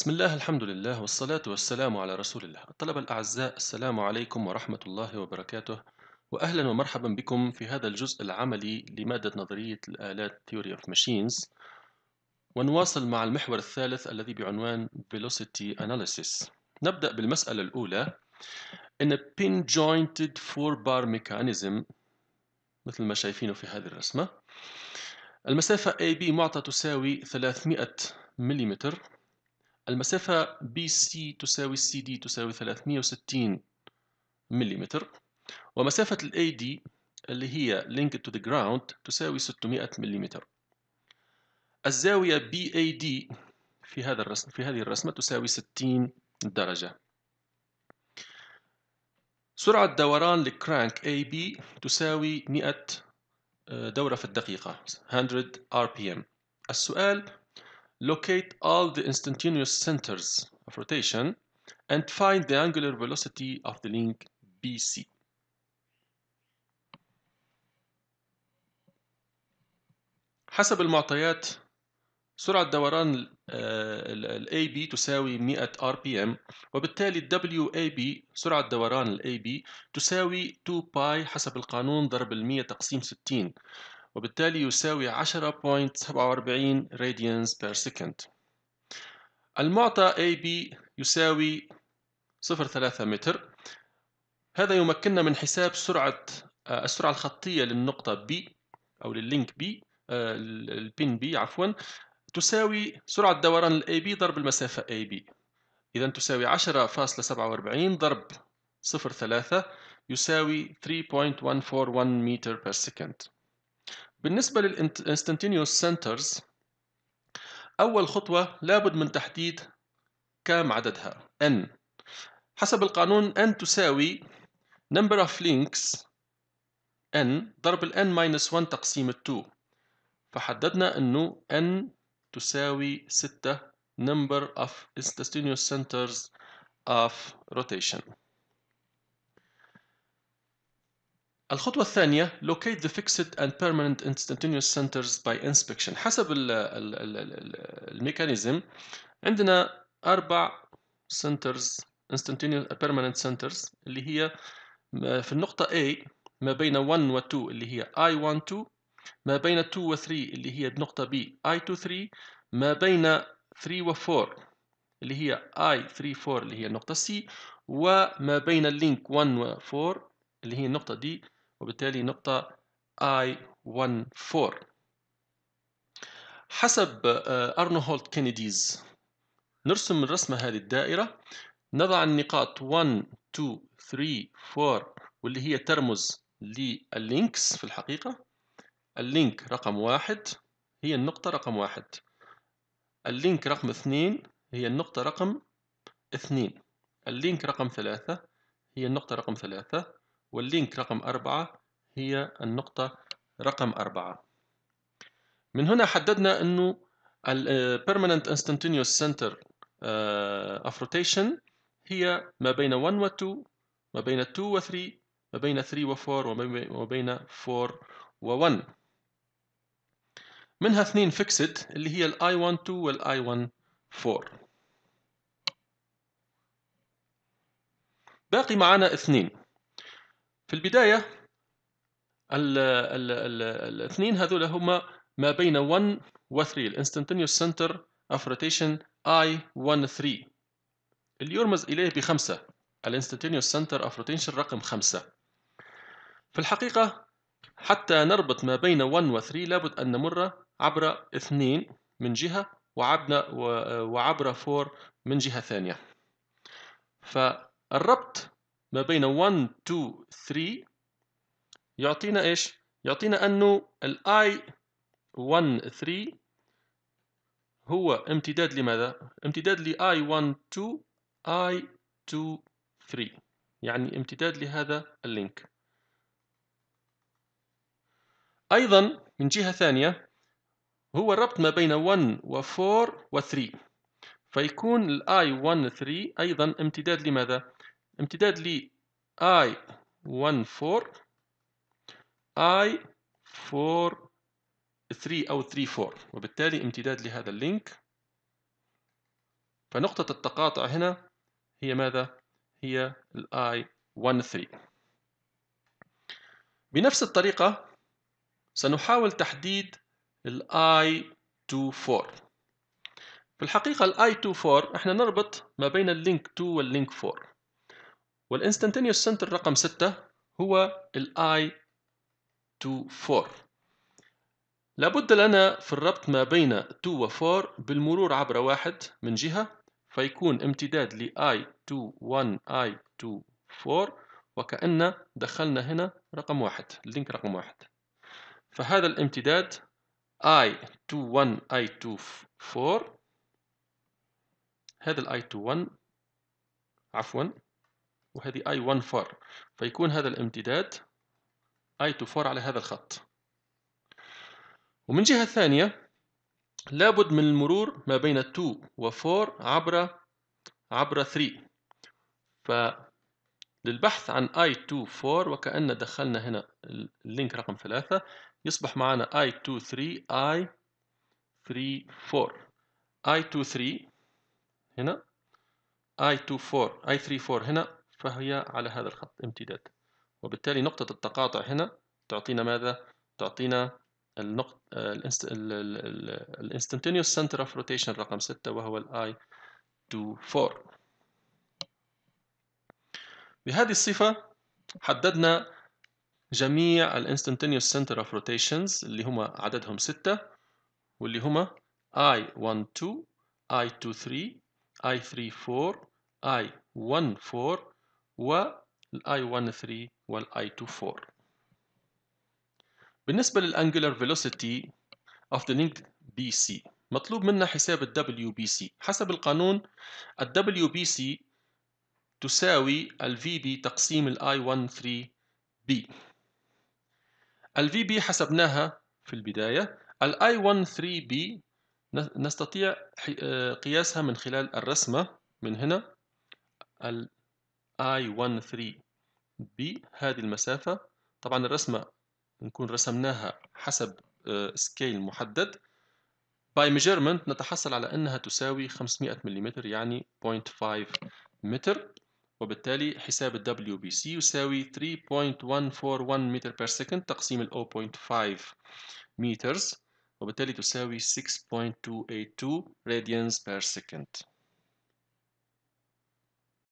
بسم الله الحمد لله والصلاة والسلام على رسول الله الطلبة الأعزاء السلام عليكم ورحمة الله وبركاته وأهلا ومرحبا بكم في هذا الجزء العملي لمادة نظرية الآلات Theory of Machines ونواصل مع المحور الثالث الذي بعنوان Velocity Analysis نبدأ بالمسألة الأولى إن pin jointed four bar mechanism مثل ما شايفينه في هذه الرسمة المسافة AB معطى تساوي 300 مليمتر المسافة BC تساوي CD تساوي 360 ملم ومسافة AD اللي هي linked to the ground تساوي 600 ملم الزاوية BAD في هذا الرسم في هذه الرسمة تساوي 60 درجة سرعة دوران الكرانك AB تساوي 100 آه، دورة في الدقيقة 100 RPM السؤال locate all the instantaneous centers of rotation and find the angular velocity of the link BC. حسب المعطيات سرعة دوران الـ AB تساوي 100 RPM وبالتالي WAB سرعة دوران الـ AB تساوي 2 باي حسب القانون ضرب الـ 100 تقسيم 60 وبالتالي يساوي 10.47 radians per second المعطى AB يساوي 0.3 متر هذا يمكننا من حساب سرعة آه، السرعة الخطية للنقطة B أو لللينك B آه، البين B عفوا تساوي سرعة دوران الـ AB ضرب المسافة AB إذا تساوي 10.47 ضرب 0.3 يساوي 3.141 متر per second بالنسبة للانستنتينيوس سنترز أول خطوة لابد من تحديد كم عددها n حسب القانون n تساوي number of links n ضرب ال n minus 1 تقسيم 2 فحددنا أنه n تساوي 6 number of instantaneous centers of rotation الخطوة الثانية locate the fixed and permanent instantaneous centers by inspection حسب الميكانيزم عندنا أربع centers instantaneous permanent centers اللي هي في النقطة A ما بين 1 و 2 اللي هي I12 ما بين 2 و 3 اللي هي النقطة B I23 ما بين 3 و 4 اللي هي I34 اللي هي النقطة C وما بين اللينك 1 و 4 اللي هي النقطة دي وبالتالي نقطة I14 حسب آه، هولت كينيديز نرسم من الرسمة هذه الدائرة نضع النقاط 1 2 3 4 واللي هي ترمز لللينكس في الحقيقة اللينك رقم واحد هي النقطة رقم واحد اللينك رقم اثنين هي النقطة رقم اثنين اللينك رقم ثلاثة هي النقطة رقم ثلاثة واللينك رقم أربعة هي النقطة رقم أربعة من هنا حددنا أنه الـ آه، Permanent Instantaneous Center آه، of Rotation هي ما بين 1 و 2 ما بين 2 و 3 ما بين 3 و 4 وما بين 4 و 1 منها اثنين fixed اللي هي الـ I12 والـ I14 باقي معنا اثنين في البداية الاثنين هذول هما ما بين 1 و 3 الانستنتينيوس سنتر اوف روتيشن اي 1 3 اللي يرمز اليه بخمسة الانستنتينيوس سنتر اوف روتيشن رقم خمسة في الحقيقة حتى نربط ما بين 1 و 3 لابد أن نمر عبر 2 من جهة وعبنا وعبر 4 من جهة ثانية فالربط ما بين 1 2 3 يعطينا ايش يعطينا انه الاي 1 3 هو امتداد لماذا امتداد لاي 1 2 اي 2 3 يعني امتداد لهذا اللينك ايضا من جهه ثانيه هو الربط ما بين 1 و4 و3 فيكون الاي 1 3 ايضا امتداد لماذا امتداد لي I 14 I 4 3 أو 3 4 وبالتالي امتداد لهذا اللينك فنقطة التقاطع هنا هي ماذا؟ هي ال I 13 بنفس الطريقة سنحاول تحديد ال I 24 في الحقيقة ال I 24 احنا نربط ما بين اللينك 2 واللينك 4 والانستنتينيوس سنتر رقم 6 هو الـ I24 لابد لنا في الربط ما بين 2 و 4 بالمرور عبر واحد من جهة فيكون امتداد لـ i 21 i 24 وكأن دخلنا هنا رقم واحد اللينك رقم واحد فهذا الامتداد i 21 i 24 هذا الـ i 21 عفوا وهذه i 1 فار فيكون هذا الامتداد i 2 فار على هذا الخط ومن جهة ثانية لابد من المرور ما بين 2 و 4 عبر عبر 3 فللبحث عن i 2 4 وكأن دخلنا هنا اللينك رقم 3 يصبح معنا i 2 3 I 3 4 i 2 3 هنا i 2 4 i 3 4 هنا فهي على هذا الخط امتداد وبالتالي نقطة التقاطع هنا تعطينا ماذا؟ تعطينا النقط الانستنتينيوس سنتر اوف روتيشن رقم 6 وهو الاي I24 بهذه الصفة حددنا جميع الانستنتينيوس سنتر اوف روتيشنز اللي هما عددهم 6 واللي هما I 12 I 23 I 34 I 14 والاي 1 3 والاي 2 4 بالنسبة Angular velocity of the link BC مطلوب منا حساب الـ WBC حسب القانون الـ WBC تساوي الـ VB تقسيم الـ I13B الـ VB حسبناها في البداية الـ I13B نستطيع آه، قياسها من خلال الرسمة من هنا الـ I13B هذه المسافة طبعا الرسمة نكون رسمناها حسب سكيل آه، محدد by measurement نتحصل على أنها تساوي 500 ملم يعني 0.5 متر وبالتالي حساب ال WBC يساوي 3.141 متر per second تقسيم ال 0.5 متر وبالتالي تساوي 6.282 راديانز per second